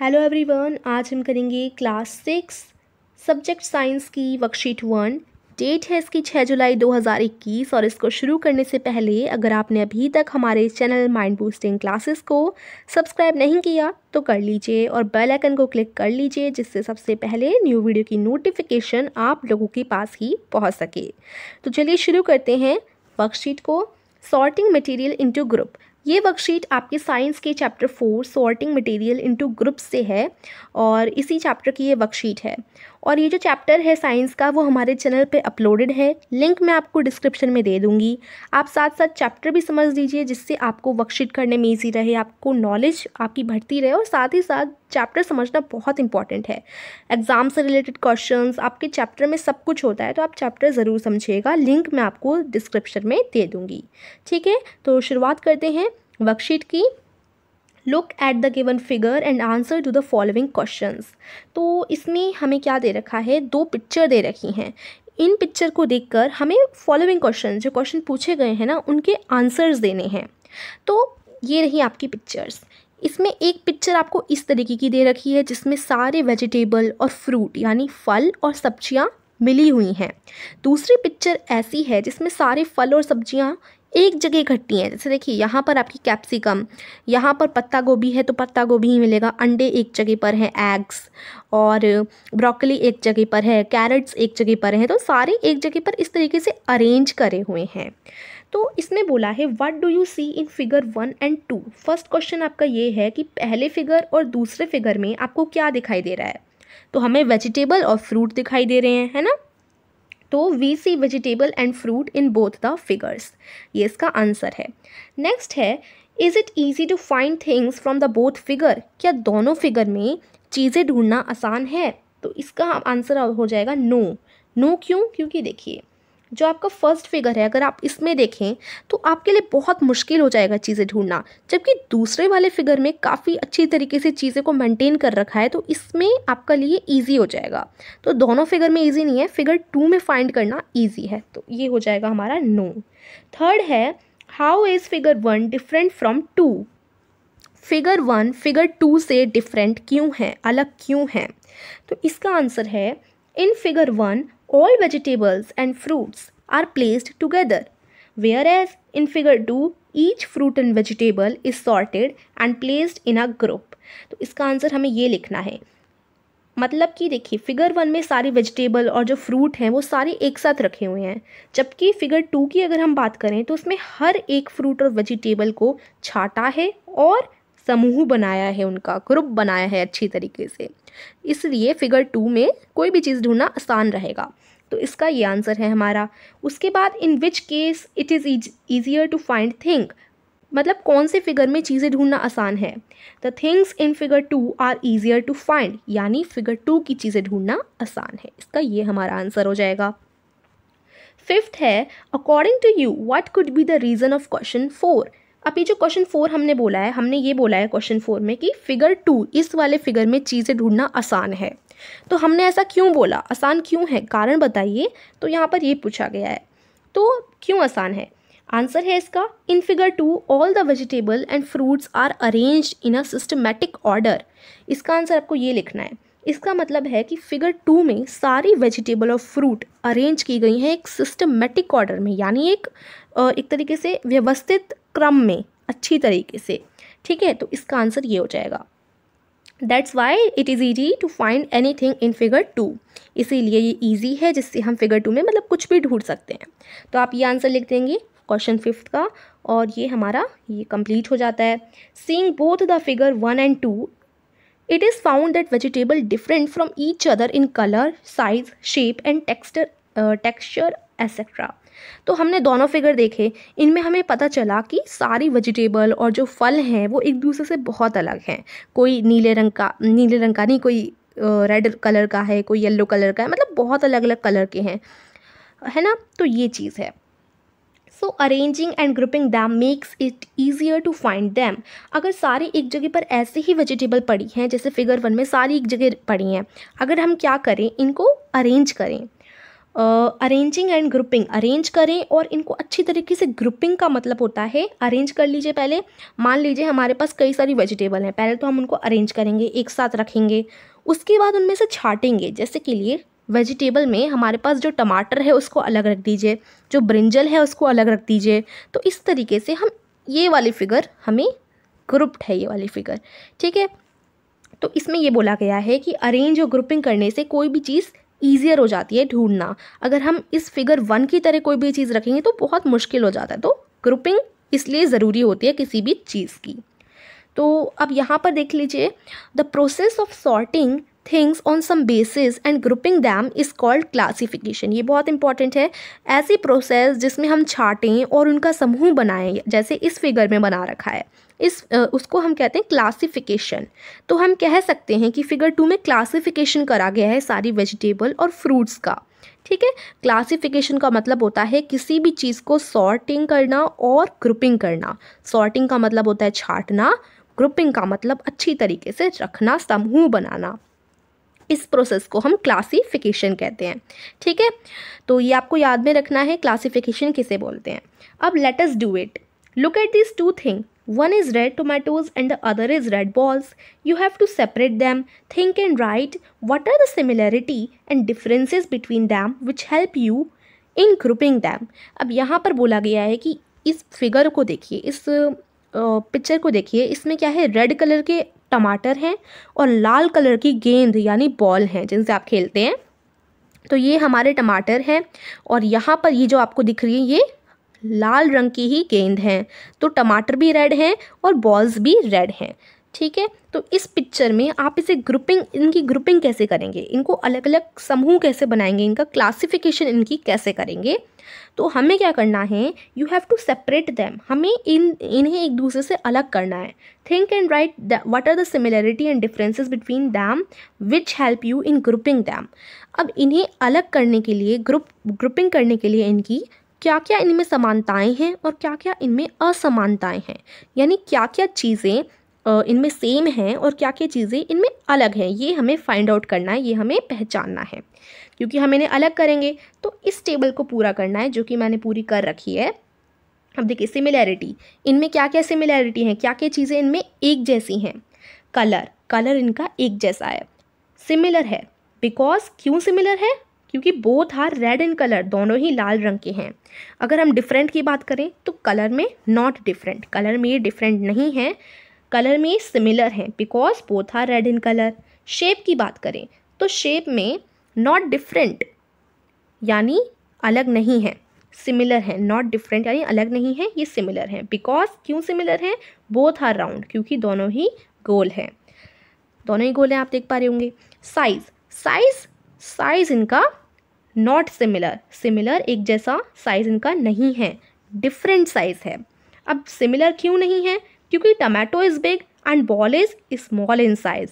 Hello everyone आज हम करेंगे क्लास सिक्स सब्जेक्ट साइंस की वर्कशीट वन डेट है इसकी छः जुलाई दो हज़ार इक्कीस और इसको शुरू करने से पहले अगर आपने अभी तक हमारे चैनल माइंड बूस्टिंग क्लासेस को सब्सक्राइब नहीं किया तो कर लीजिए और बेल आइकन को क्लिक कर लीजिए जिससे सबसे पहले न्यू वीडियो की नोटिफिकेशन आप लोगों के पास ही पहुँच सके तो चलिए शुरू करते हैं वर्कशीट को सॉर्टिंग मटेरियल इंटू ग्रुप ये वर्कशीट आपके साइंस के chapter four sorting material into groups से है और इसी चैप्टर की ये वर्कशीट है और ये जो चैप्टर है साइंस का वो हमारे चैनल पे अपलोडेड है लिंक मैं आपको डिस्क्रिप्शन में दे दूँगी आप साथ साथ चैप्टर भी समझ लीजिए जिससे आपको वर्कशीट करने में ईजी रहे आपको नॉलेज आपकी बढ़ती रहे और साथ ही साथ चैप्टर समझना बहुत इंपॉर्टेंट है एग्ज़ाम से रिलेटेड क्वेश्चन आपके चैप्टर में सब कुछ होता है तो आप चैप्टर ज़रूर समझिएगा लिंक मैं आपको डिस्क्रिप्शन में दे दूँगी ठीक है तो शुरुआत करते हैं वर्कशीट की look at the given figure and answer to the following questions तो इसमें हमें क्या दे रखा है दो पिक्चर दे रखी हैं इन पिक्चर को देखकर हमें फॉलोइंग क्वेश्चन जो क्वेश्चन पूछे गए हैं ना उनके आंसर्स देने हैं तो ये रही आपकी पिक्चर्स इसमें एक पिक्चर आपको इस तरीके की दे रखी है जिसमें सारे वेजिटेबल और फ्रूट यानी फल और सब्जियाँ मिली हुई हैं दूसरी पिक्चर ऐसी है जिसमें सारे फल और सब्जियाँ एक जगह इकट्ठी हैं जैसे देखिए यहाँ पर आपकी कैप्सिकम यहाँ पर पत्ता गोभी है तो पत्ता गोभी ही मिलेगा अंडे एक जगह पर हैं एग्स और ब्रोकली एक जगह पर है कैरेट्स एक जगह पर हैं तो सारे एक जगह पर इस तरीके से अरेंज करे हुए हैं तो इसमें बोला है what do you see in figure one and two first question आपका ये है कि पहले फिगर और दूसरे फिगर में आपको क्या दिखाई दे रहा है तो हमें वेजिटेबल और फ्रूट दिखाई दे रहे हैं है ना तो we see vegetable and fruit in both the figures ये इसका आंसर है नेक्स्ट है is it easy to find things from the both figure क्या दोनों फिगर में चीज़ें ढूंढना आसान है तो इसका आंसर हो जाएगा नो नो क्यों क्योंकि देखिए जो आपका फर्स्ट फिगर है अगर आप इसमें देखें तो आपके लिए बहुत मुश्किल हो जाएगा चीज़ें ढूंढना जबकि दूसरे वाले फिगर में काफ़ी अच्छी तरीके से चीज़ें को मेंटेन कर रखा है तो इसमें आपका लिए ईजी हो जाएगा तो दोनों फिगर में ईजी नहीं है फिगर टू में फाइंड करना ईजी है तो ये हो जाएगा हमारा नो थर्ड है how is figure one different from two figure one figure two से डिफरेंट क्यों है अलग क्यों है तो इसका आंसर है In figure 1, all vegetables and fruits are placed together, whereas in figure 2, each fruit and vegetable is sorted and placed in a group. तो इसका आंसर हमें ये लिखना है मतलब कि देखिए फिगर वन में सारे वेजिटेबल और जो फ्रूट हैं वो सारे एक साथ रखे हुए हैं जबकि फिगर टू की अगर हम बात करें तो उसमें हर एक फ्रूट और वेजिटेबल को छाटा है और समूह बनाया है उनका ग्रुप बनाया है अच्छी तरीके से इसलिए फिगर टू में कोई भी चीज़ ढूंढना आसान रहेगा तो इसका ये आंसर है हमारा उसके बाद in which case it is easier to find thing मतलब कौन से फिगर में चीज़ें ढूंढना आसान है the things in figure two are easier to find यानी फिगर टू की चीज़ें ढूंढना आसान है इसका ये हमारा आंसर हो जाएगा फिफ्थ है according to you what could be the reason of question four अब ये जो क्वेश्चन फोर हमने बोला है हमने ये बोला है क्वेश्चन फोर में कि फिगर टू इस वाले फिगर में चीज़ें ढूंढना आसान है तो हमने ऐसा क्यों बोला आसान क्यों है कारण बताइए तो यहाँ पर ये पूछा गया है तो क्यों आसान है आंसर है इसका in figure two all the vegetable and fruits are arrange in a systematic order इसका आंसर आपको ये लिखना है इसका मतलब है कि फिगर टू में सारी वेजिटेबल और फ्रूट अरेंज की गई हैं एक सिस्टमेटिक ऑर्डर में यानी एक एक तरीके से व्यवस्थित क्रम में अच्छी तरीके से ठीक है तो इसका आंसर ये हो जाएगा that's why it is easy to find anything in figure two इसीलिए ये ईजी है जिससे हम फिगर टू में मतलब कुछ भी ढूंढ सकते हैं तो आप ये आंसर लिख देंगे क्वेश्चन फिफ्थ का और ये हमारा ये कंप्लीट हो जाता है seeing both the figure one and two It is found that vegetable different from each other in color, size, shape and texture, uh, texture etc. तो हमने दोनों फिगर देखे इनमें हमें पता चला कि सारी वेजिटेबल और जो फल हैं वो एक दूसरे से बहुत अलग हैं कोई नीले रंग का नीले रंग का नहीं कोई रेड कलर का है कोई येलो कलर का है मतलब बहुत अलग अलग कलर के हैं है ना तो ये चीज़ है so arranging and grouping them makes it easier to find them अगर सारी एक जगह पर ऐसे ही वेजिटेबल पड़ी हैं जैसे फिगर वन में सारी एक जगह पड़ी हैं अगर हम क्या करें इनको अरेंज करें अरेंजिंग एंड ग्रुपिंग अरेंज करें और इनको अच्छी तरीके से ग्रुपिंग का मतलब होता है अरेंज कर लीजिए पहले मान लीजिए हमारे पास कई सारी वेजिटेबल हैं पहले तो हम उनको अरेंज करेंगे एक साथ रखेंगे उसके बाद उनमें से छाटेंगे जैसे कि लिए वेजिटेबल में हमारे पास जो टमाटर है उसको अलग रख दीजिए जो ब्रिंजल है उसको अलग रख दीजिए तो इस तरीके से हम ये वाली फिगर हमें ग्रुप्ड है ये वाली फिगर ठीक है तो इसमें ये बोला गया है कि अरेंज और ग्रुपिंग करने से कोई भी चीज़ ईजियर हो जाती है ढूंढना अगर हम इस फिगर वन की तरह कोई भी चीज़ रखेंगे तो बहुत मुश्किल हो जाता है तो ग्रुपिंग इसलिए ज़रूरी होती है किसी भी चीज़ की तो अब यहाँ पर देख लीजिए the process of sorting things on some basis and grouping them is called classification ये बहुत इंपॉर्टेंट है ऐसी प्रोसेस जिसमें हम छाटें और उनका समूह बनाएं जैसे इस फिगर में बना रखा है इस उसको हम कहते हैं क्लासिफिकेशन तो हम कह सकते हैं कि फिगर टू में क्लासिफिकेशन करा गया है सारी वेजिटेबल और फ्रूट्स का ठीक है क्लासिफिकेशन का मतलब होता है किसी भी चीज़ को सॉर्टिंग करना और ग्रुपिंग करना सॉर्टिंग का मतलब होता है छाटना ग्रुपिंग का मतलब अच्छी तरीके से रखना समूह बनाना इस प्रोसेस को हम क्लासिफिकेशन कहते हैं ठीक है तो ये आपको याद में रखना है क्लासिफिकेशन किसे बोलते हैं अब let's do it look at this two thing one is red tomatoes and the other is red balls you have to separate them think and write what are the similarity and differences between them which help you in grouping them अब यहाँ पर बोला गया है कि इस figure को देखिए इस पिक्चर को देखिए इसमें क्या है रेड कलर के टमाटर हैं और लाल कलर की गेंद यानी बॉल हैं जिनसे आप खेलते हैं तो ये हमारे टमाटर हैं और यहाँ पर ये जो आपको दिख रही है ये लाल रंग की ही गेंद हैं तो टमाटर भी रेड हैं और बॉल्स भी रेड हैं ठीक है तो इस पिक्चर में आप इसे ग्रुपिंग इनकी ग्रुपिंग कैसे करेंगे इनको अलग अलग समूह कैसे बनाएंगे इनका क्लासिफिकेशन इनकी कैसे करेंगे तो हमें क्या करना है you have to separate them हमें इन इन्हें एक दूसरे से अलग करना है think and write what are the similarity and differences between them which help you in grouping them अब इन्हें अलग करने के लिए ग्रुप ग्रुपिंग करने के लिए इनकी क्या क्या इनमें समानताएं हैं और क्या क्या इनमें असमानताएं हैं यानी क्या क्या चीज़ें इनमें सेम हैं और क्या क्या चीज़ें इनमें अलग हैं ये हमें फाइंड आउट करना है ये हमें पहचानना है क्योंकि हम इन्हें अलग करेंगे तो इस टेबल को पूरा करना है जो कि मैंने पूरी कर रखी है अब देखिए सिमिलैरिटी इनमें क्या क्या सिमिलैरिटी हैं क्या क्या चीज़ें इनमें एक जैसी हैं कलर कलर इनका एक जैसा है सिमिलर है बिकॉज क्यों सिमिलर है क्योंकि both are red in colour दोनों ही लाल रंग के हैं अगर हम डिफरेंट की बात करें तो कलर में नॉट डिफरेंट कलर में ये डिफरेंट नहीं है कलर में सिमिलर हैं because both are red in colour shape की बात करें तो शेप में नॉट डिफरेंट यानी अलग नहीं है सिमिलर हैं नॉट डिफरेंट यानी अलग नहीं है ये सिमिलर हैं बिकॉज क्यों सिमिलर हैं बोथ आर राउंड क्योंकि दोनों ही गोल हैं दोनों ही गोल हैं आप देख पा रहे होंगे साइज साइज साइज इनका नॉट सिमिलर सिमिलर एक जैसा साइज इनका नहीं है डिफरेंट साइज है अब सिमिलर क्यों नहीं है क्योंकि tomato is big and ball is small in size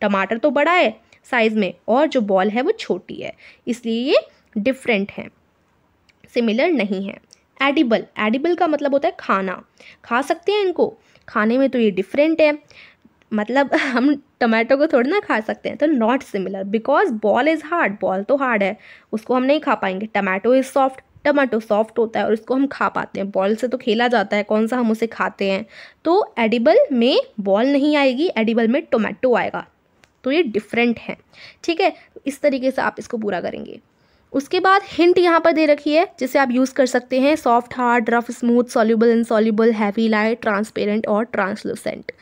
टमाटर तो बड़ा है साइज़ में और जो बॉल है वो छोटी है इसलिए ये डिफरेंट हैं सिमिलर नहीं है एडिबल एडिबल का मतलब होता है खाना खा सकते हैं इनको खाने में तो ये डिफरेंट है मतलब हम टमाटो को थोड़ी ना खा सकते हैं तो not similar because ball is hard ball तो हार्ड है उसको हम नहीं खा पाएंगे tomato is soft tomato soft होता है और इसको हम खा पाते हैं बॉल से तो खेला जाता है कौन सा हम उसे खाते हैं तो एडिबल में बॉल नहीं आएगी एडिबल में टोमेटो आएगा तो ये डिफरेंट है ठीक है इस तरीके से आप इसको पूरा करेंगे उसके बाद हिंट यहाँ पर दे रखी है जिसे आप यूज़ कर सकते हैं soft hard rough smooth soluble insoluble heavy light transparent और ट्रांसलूसेंट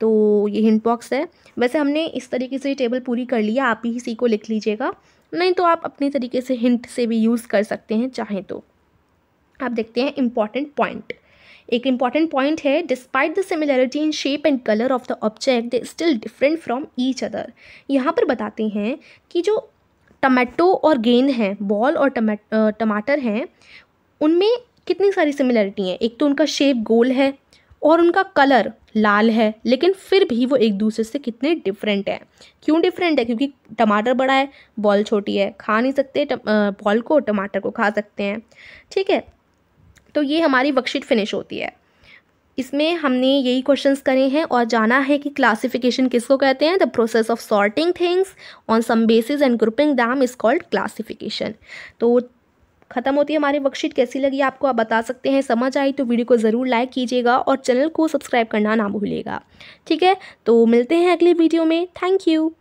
तो ये हिंट बॉक्स है वैसे हमने इस तरीके से टेबल पूरी कर लिया आप ही इसी को लिख लीजिएगा नहीं तो आप अपने तरीके से हिंट से भी यूज़ कर सकते हैं चाहें तो आप देखते हैं इम्पॉर्टेंट पॉइंट एक इम्पॉर्टेंट पॉइंट है despite the similarity in shape and colour of the object they still different from each other यहाँ पर बताते हैं कि जो टमाटो और गेंद हैं बॉल और टमाटर हैं उनमें कितनी सारी सिमिलैरिटी हैं एक तो उनका शेप गोल है और उनका कलर लाल है लेकिन फिर भी वो एक दूसरे से कितने डिफरेंट हैं क्यों डिफरेंट है क्योंकि टमाटर बड़ा है बॉल छोटी है खा नहीं सकते बॉल को टमाटर को खा सकते हैं ठीक है तो ये हमारी वर्कशीट फिनिश होती है इसमें हमने यही क्वेश्चंस करे हैं और जाना है कि क्लासिफिकेशन किसको कहते हैं the process of sorting things on some basis and grouping them is called classification तो खत्म होती है हमारी वर्कशीट कैसी लगी आपको आप बता सकते हैं समझ आई तो वीडियो को ज़रूर लाइक कीजिएगा और चैनल को सब्सक्राइब करना ना भूलिएगा ठीक है तो मिलते हैं अगले वीडियो में थैंक यू